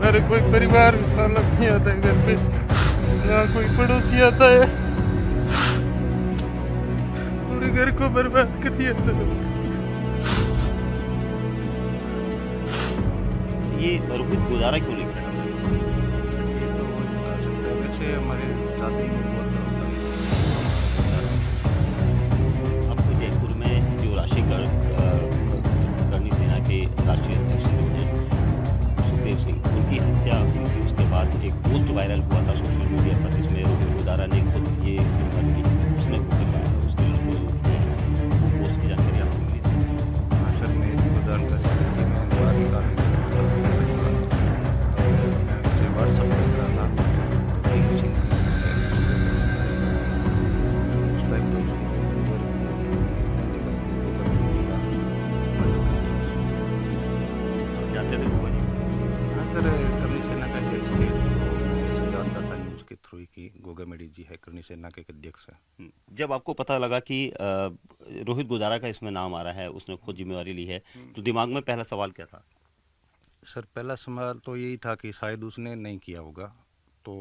मेरे कोई परिवार मतलब नहीं आता है घर पे यहाँ कोई पड़ोसी आता है पूरे घर को बर्बाद कर दिया था ये और कुछ गुजारा क्यों नहीं कर रहा तो वैसे हमारे जाते हैं सेना के अध्यक्ष हैं हम्म, जब आपको पता लगा कि रोहित गुजारा का इसमें नाम आ रहा है उसने खुद जिम्मेवारी ली है हम्म। तो दिमाग में पहला सवाल क्या था सर पहला सवाल तो यही था कि शायद उसने नहीं किया होगा तो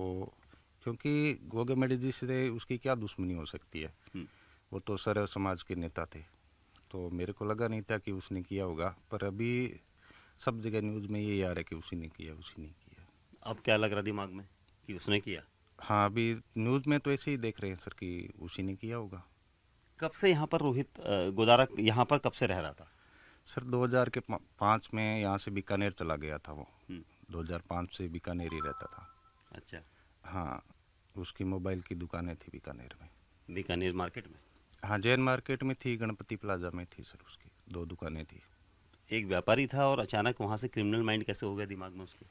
क्योंकि गोगे मेडी जी से उसकी क्या दुश्मनी हो सकती है हम्म। वो तो सर समाज के नेता थे तो मेरे को लगा नहीं था कि उसने किया होगा पर अभी सब जगह न्यूज़ में यही आ रहा है कि उसी ने किया उसी ने किया अब क्या लग रहा दिमाग में कि उसने किया हाँ अभी न्यूज़ में तो ऐसे ही देख रहे हैं सर कि उसी ने किया होगा कब से यहाँ पर रोहित गोदारा यहाँ पर कब से रह रहा था सर 2000 के पाँच में यहाँ से बीकानेर चला गया था वो 2005 हम्म। से बीकानेर ही रहता था अच्छा हाँ उसकी मोबाइल की दुकानें थी बीकानेर में बीकानेर मार्केट में हाँ जैन मार्केट में थी गणपति प्लाजा में थी सर उसकी दो दुकानें थी एक व्यापारी था और अचानक वहाँ से क्रिमिनल माइंड कैसे हो गया दिमाग में उसके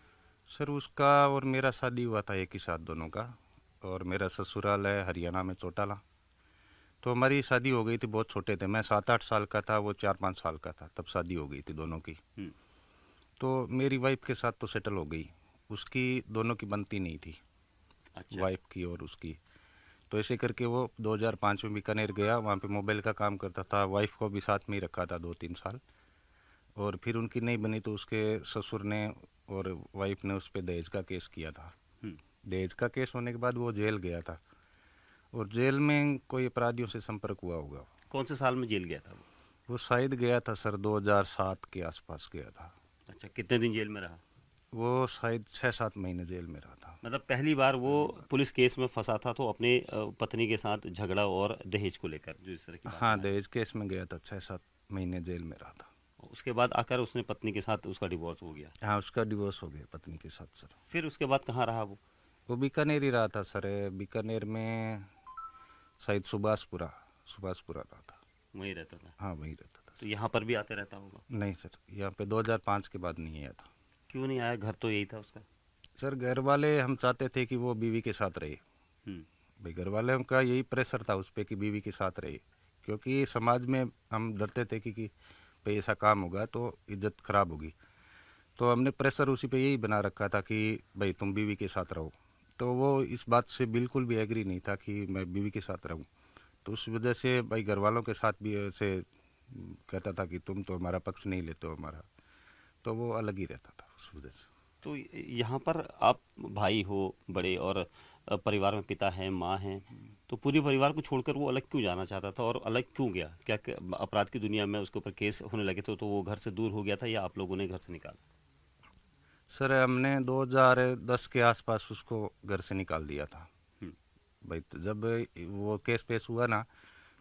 सर उसका और मेरा शादी हुआ था एक ही साथ दोनों का और मेरा ससुराल है हरियाणा में चोटाला तो हमारी शादी हो गई थी बहुत छोटे थे मैं सात आठ साल का था वो चार पाँच साल का था तब शादी हो गई थी दोनों की हम्म। तो मेरी वाइफ के साथ तो सेटल हो गई उसकी दोनों की बनती नहीं थी अच्छा। वाइफ की और उसकी तो ऐसे करके वो 2005 में बीकानेर गया वहाँ पे मोबाइल का काम करता था वाइफ को भी साथ में ही रखा था दो तीन साल और फिर उनकी नहीं बनी तो उसके ससुर ने और वाइफ ने उस पर दहेज का केस किया था हम्म। दहेज का केस होने के बाद वो जेल गया था और जेल में कोई अपराधियों से संपर्क हुआ होगा कौन से साल में जेल गया था वो शायद गया था सर 2007 के आसपास गया था अच्छा कितने दिन जेल में रहा वो शायद छः सात महीने जेल में रहा था मतलब पहली बार वो पुलिस केस में फंसा था तो अपने पत्नी के साथ झगड़ा और दहेज को लेकर जो इस तरह की हाँ दहेज केस में गया था छः सात महीने जेल में रहा था उसके बाद आकर उसने पत्नी के साथ उसका डिवोर्स हो गया हाँ उसका डिवोर्स हो गया पत्नी के साथ सर फिर उसके बाद कहाँ रहा वो वो बीकानेर ही रहा था सर बीकानेर में शायद सुभाषपुरा सुभाषपुरा रहा था वहीं रहता था हाँ वहीं रहता था तो यहाँ पर भी आते रहता होगा नहीं सर यहाँ पे 2005 के बाद नहीं आया था क्यों नहीं आया घर तो यही था उसका सर घर वाले हम चाहते थे कि वो बीवी के साथ रहे हम्म। भाई घर वाले का यही प्रेशर था उस पर कि बीवी के साथ रहे क्योंकि समाज में हम डरते थे कि, कि पे ऐसा काम होगा तो इज्जत खराब होगी तो हमने प्रेशर उसी पे यही बना रखा था कि भाई तुम बीवी के साथ रहो तो वो इस बात से बिल्कुल भी एग्री नहीं था कि मैं बीवी के साथ रहूँ तो उस वजह से भाई घर वालों के साथ भी ऐसे कहता था कि तुम तो हमारा पक्ष नहीं लेते हो हमारा तो वो अलग ही रहता था उस वजह से तो यहाँ पर आप भाई हो बड़े और परिवार में पिता हैं माँ हैं तो पूरे परिवार को छोड़कर वो अलग क्यों जाना चाहता था और अलग क्यों गया क्या अपराध की दुनिया में उसके ऊपर केस होने लगे थे तो वो घर से दूर हो गया था या आप लोगों ने घर से निकाला सर हमने 2010 के आसपास उसको घर से निकाल दिया था हम्म। भाई तो जब वो केस पेश हुआ ना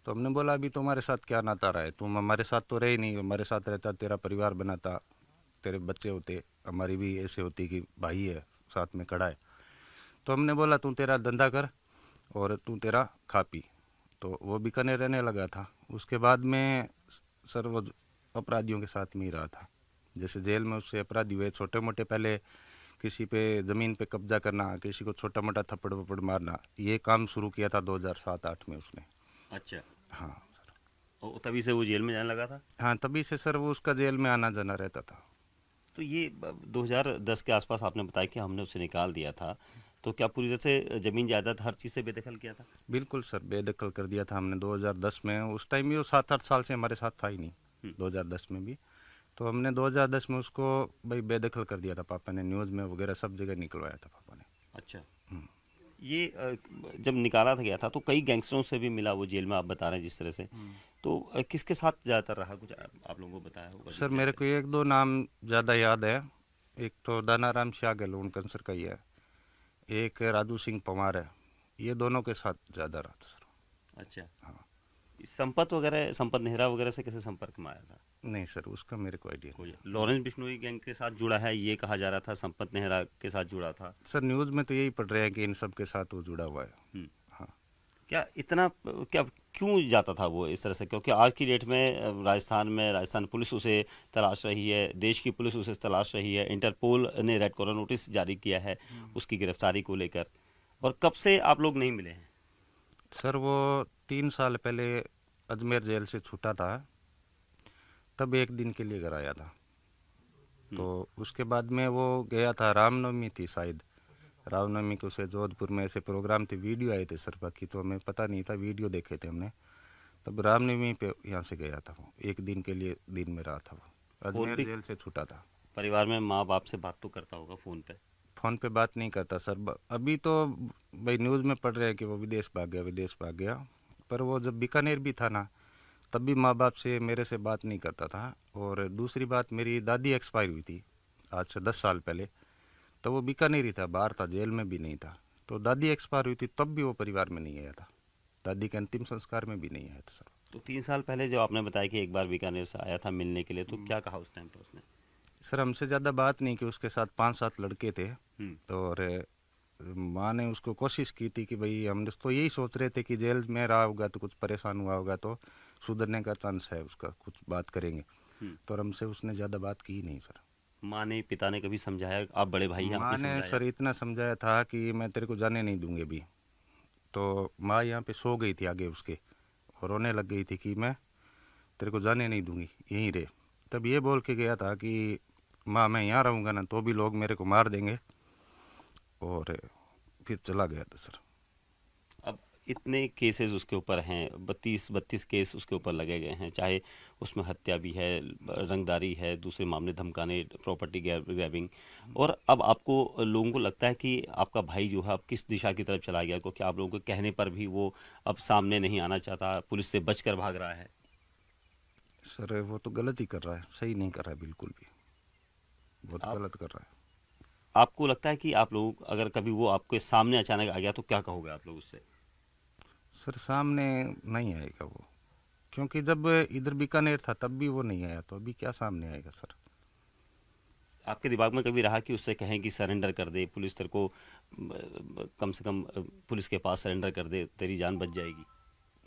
तो हमने बोला अभी तुम्हारे साथ क्या नाता रहा है तुम हमारे साथ तो रहे नहीं हमारे साथ रहता तेरा परिवार बनाता तेरे बच्चे होते हमारी भी ऐसे होती कि भाई है साथ में कड़ा है तो हमने बोला तू तेरा धंधा कर और तू तेरा खा पी तो वो बिकने रहने लगा था उसके बाद में सर्व अपराधियों के साथ में ही रहा था जैसे जेल में उससे अपराधी हुए छोटे मोटे पहले किसी पे ज़मीन पे कब्जा करना किसी को छोटा मोटा थप्पड़ वप्पड़ मारना ये काम शुरू किया था 2007-8 में उसने अच्छा हाँ सर तभी से वो जेल में जाने लगा था हाँ तभी से सर वो उसका जेल में आना जाना रहता था तो ये 2010 के आसपास आपने बताया कि हमने उसे निकाल दिया था तो क्या पूरी तरह से ज़मीन जायदाद हर चीज़ से बेदखल किया था बिल्कुल सर बेदखल कर दिया था हमने 2010 में उस टाइम भी वो सात आठ साल से हमारे साथ था ही नहीं 2010 हम्म। में भी तो हमने 2010 में उसको भाई बेदखल कर दिया था पापा ने न्यूज़ में वगैरह सब जगह निकलवाया था पापा ने अच्छा हम्म। ये जब निकाला था गया था तो कई गैंगस्टरों से भी मिला वो जेल में आप बता रहे हैं जिस तरह से हम्म। तो किसके साथ ज़्यादातर रहा कुछ आप लोगों को बताया होगा सर मेरे को एक दो नाम ज़्यादा याद है एक तो दाना राम शाह गहलोन कंसर का ही है एक राजू सिंह पंवार है ये दोनों के साथ ज़्यादा रहा था सर अच्छा हाँ संपत वगैरह संपत नेहरा वगैरह से कैसे संपर्क में आया था नहीं सर उसका मेरे को आइडिया नहीं लॉरेंस बिश्नोई गैंग के साथ जुड़ा है ये कहा जा रहा था संपत नेहरा के साथ जुड़ा था सर न्यूज़ में तो यही पढ़ रहे हैं कि इन सब के साथ वो जुड़ा हुआ है हम्म। हाँ क्या इतना क्या क्यों जाता था वो इस तरह से क्योंकि आज की डेट में राजस्थान में राजस्थान पुलिस उसे तलाश रही है देश की पुलिस उसे तलाश रही है इंटरपोल ने रेड कॉर्नर नोटिस जारी किया है हम्म। उसकी गिरफ्तारी को लेकर और कब से आप लोग नहीं मिले हैं सर वो तीन साल पहले अजमेर जेल से छूटा था तब एक दिन के लिए घर आया था हम्म। तो उसके बाद में वो गया था रामनवमी थी शायद रामनवमी के उसे जोधपुर में ऐसे प्रोग्राम थे वीडियो आए थे सरपा की तो हमें पता नहीं था वीडियो देखे थे हमने तब रामनवमी पे यहाँ से गया था वो एक दिन के लिए दिन में रहा था वो अजमेर जेल से छूटा था परिवार में माँ बाप से बात तो करता होगा फ़ोन पे फ़ोन पे बात नहीं करता सर अभी तो भाई न्यूज़ में पढ़ रहे हैं कि वो विदेश भाग गया विदेश भाग गया पर वो जब बीकानेर भी था ना तब भी माँ बाप से मेरे से बात नहीं करता था और दूसरी बात मेरी दादी एक्सपायर हुई थी आज से दस साल पहले तो वो बीकानेरी था बाहर था जेल में भी नहीं था तो दादी एक्सपायर हुई थी तब भी वो परिवार में नहीं आया था दादी के अंतिम संस्कार में भी नहीं आया था सर तो तीन साल पहले जो आपने बताया कि एक बार बीकानेर से आया था मिलने के लिए तो हम्म। क्या कहा उस टाइम पर उसने सर हमसे ज़्यादा बात नहीं कि उसके साथ पाँच सात लड़के थे हम्म। तो और माँ ने उसको कोशिश की थी कि भाई हम तो यही सोच रहे थे कि जेल में रहा होगा तो कुछ परेशान हुआ होगा तो सुधरने का चांस है उसका कुछ बात करेंगे हम्म। तो और हमसे उसने ज़्यादा बात की नहीं सर माँ ने पिता ने कभी समझाया आप बड़े भाई हैं माँ ने सर इतना समझाया था कि मैं तेरे को जाने नहीं दूंगी अभी तो माँ यहाँ पे सो गई थी आगे उसके और रोने लग गई थी कि मैं तेरे को जाने नहीं दूंगी यहीं रहे तब ये बोल के गया था कि माँ मैं यहाँ रहूँगा ना तो भी लोग मेरे को मार देंगे और फिर चला गया था सर इतने केसेस उसके ऊपर हैं बत्तीस बत्तीस केस उसके ऊपर लगे गए हैं चाहे उसमें हत्या भी है रंगदारी है दूसरे मामले धमकाने प्रॉपर्टी ग्रैबिंग और अब आपको लोगों को लगता है कि आपका भाई जो है अब किस दिशा की तरफ चला गया क्योंकि आप लोगों के कहने पर भी वो अब सामने नहीं आना चाहता पुलिस से बच कर भाग रहा है सर वो तो गलत ही कर रहा है सही नहीं कर रहा है बिल्कुल भी बहुत आप, गलत कर रहा है आपको लगता है कि आप लोग अगर कभी वो आपके सामने अचानक आ गया तो क्या कहोगे आप लोग उससे सर सामने नहीं आएगा वो क्योंकि जब इधर बीकानेर था तब भी वो नहीं आया तो अभी क्या सामने आएगा सर आपके दिमाग में कभी रहा कि उससे कहें कि सरेंडर कर दे पुलिस तेरे को कम से कम पुलिस के पास सरेंडर कर दे तेरी जान बच जाएगी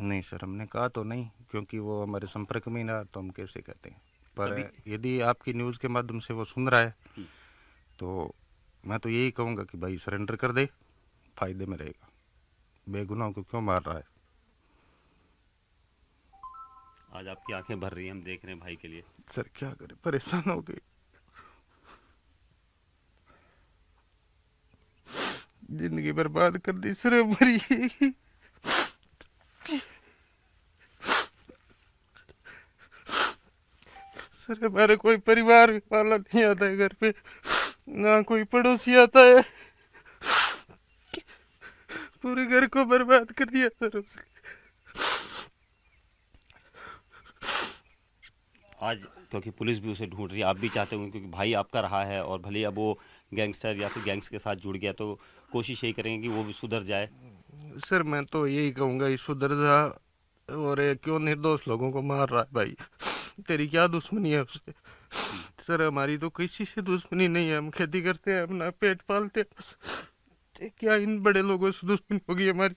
नहीं सर हमने कहा तो नहीं क्योंकि वो हमारे संपर्क में ना तो हम कैसे कहते हैं पर यदि आपकी न्यूज़ के माध्यम से वो सुन रहा है हम्म। तो मैं तो यही कहूँगा कि भाई सरेंडर कर दे फायदे में रहेगा बेगुनाह को क्यों मार रहा है आज आपकी आंखें भर रही हैं हम देख रहे हैं भाई के लिए सर क्या करें परेशान हो गई जिंदगी बर्बाद कर दी सर मरी सर हमारे कोई परिवार वाला नहीं आता है घर पे ना कोई पड़ोसी आता है पूरे घर को बर्बाद कर दिया सर आज क्योंकि पुलिस भी उसे ढूंढ रही है आप भी चाहते होंगे क्योंकि भाई आपका रहा है और भले अब वो गैंगस्टर या फिर गैंग्स के साथ जुड़ गया तो कोशिश यही करेंगे कि वो भी सुधर जाए सर मैं तो यही कहूँगा ये सुधर जा और क्यों निर्दोष लोगों को मार रहा है भाई तेरी क्या दुश्मनी है उससे सर हमारी तो किसी से दुश्मनी नहीं है हम खेती करते हैं अपना पेट पालते हैं सकते क्या इन बड़े लोगों से दुश्मन होगी हमारी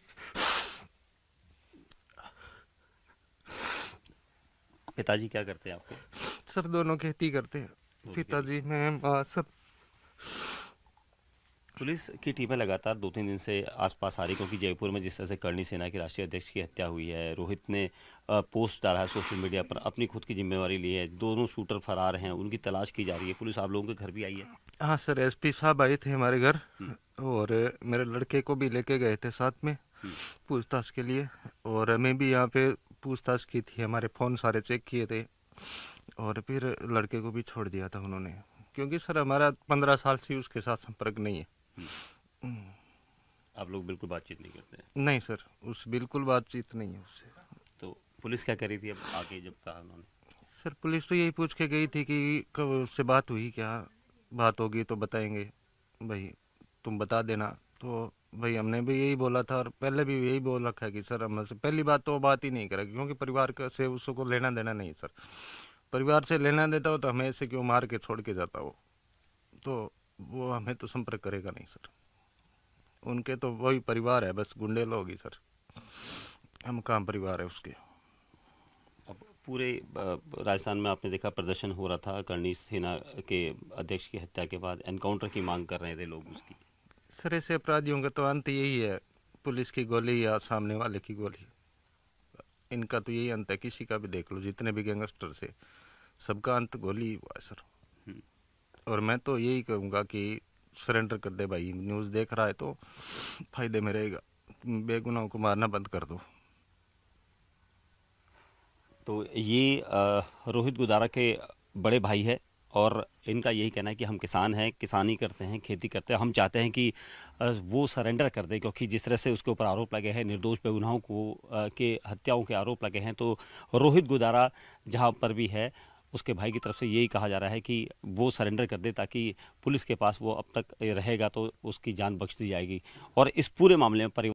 पिताजी क्या करते हैं आपके सर दोनों खेती करते हैं पिताजी मैं सब पुलिस की टीमें लगातार दो तीन दिन से आसपास आ रही क्योंकि जयपुर में जिस तरह से करणी सेना के राष्ट्रीय अध्यक्ष की हत्या हुई है रोहित ने पोस्ट डाला है सोशल मीडिया पर अपनी खुद की जिम्मेवारी ली है दोनों शूटर फरार हैं उनकी तलाश की जा रही है पुलिस आप लोगों के घर भी आई है हाँ सर एसपी साहब आए थे हमारे घर हम्म। और मेरे लड़के को भी लेके गए थे साथ में हम्म। पूछताछ के लिए और मैं भी यहाँ पे पूछताछ की थी हमारे फ़ोन सारे चेक किए थे और फिर लड़के को भी छोड़ दिया था उन्होंने क्योंकि सर हमारा पंद्रह साल से उसके साथ संपर्क नहीं है हम्म। हम्म। आप लोग बिल्कुल बातचीत नहीं करते नहीं सर उस बिल्कुल बातचीत नहीं है उससे तो पुलिस क्या करी थी अब आगे जब कहा उन्होंने सर पुलिस तो यही पूछ के गई थी कि कब उससे बात हुई क्या बात होगी तो बताएंगे भाई तुम बता देना तो भाई हमने भी यही बोला था और पहले भी यही बोल रखा है कि सर हम से पहली बात तो बात ही नहीं करें क्योंकि परिवार का से उसको लेना देना नहीं सर परिवार से लेना देता हो तो हमें ऐसे क्यों मार के छोड़ के जाता हो तो वो हमें तो संपर्क करेगा नहीं सर उनके तो वही परिवार है बस गुंडे लोग ही सर हम कहाँ परिवार है उसके अब पूरे राजस्थान में आपने देखा प्रदर्शन हो रहा था करणी सेना के अध्यक्ष की हत्या के बाद एनकाउंटर की मांग कर रहे थे लोग उसकी सरे से अपराधियों का तो अंत यही है पुलिस की गोली या सामने वाले की गोली इनका तो यही अंत है किसी का भी देख लो जितने भी गैंगस्टर से सबका अंत गोली हुआ है सर हम्म। और मैं तो यही कहूँगा कि सरेंडर कर दे भाई न्यूज़ देख रहा है तो फायदे में रहेगा बेगुनाहों को मारना बंद कर दो तो ये रोहित गुदारा के बड़े भाई है और इनका यही कहना है कि हम किसान हैं किसानी करते हैं खेती करते हैं हम चाहते हैं कि वो सरेंडर कर दे क्योंकि जिस तरह से उसके ऊपर आरोप लगे हैं निर्दोष बेगुनाहों को के हत्याओं के आरोप लगे हैं तो रोहित गुदारा जहाँ पर भी है उसके भाई की तरफ से यही कहा जा रहा है कि वो सरेंडर कर दे ताकि पुलिस के पास वो अब तक रहेगा तो उसकी जान बख्श दी जाएगी और इस पूरे मामले में परिवार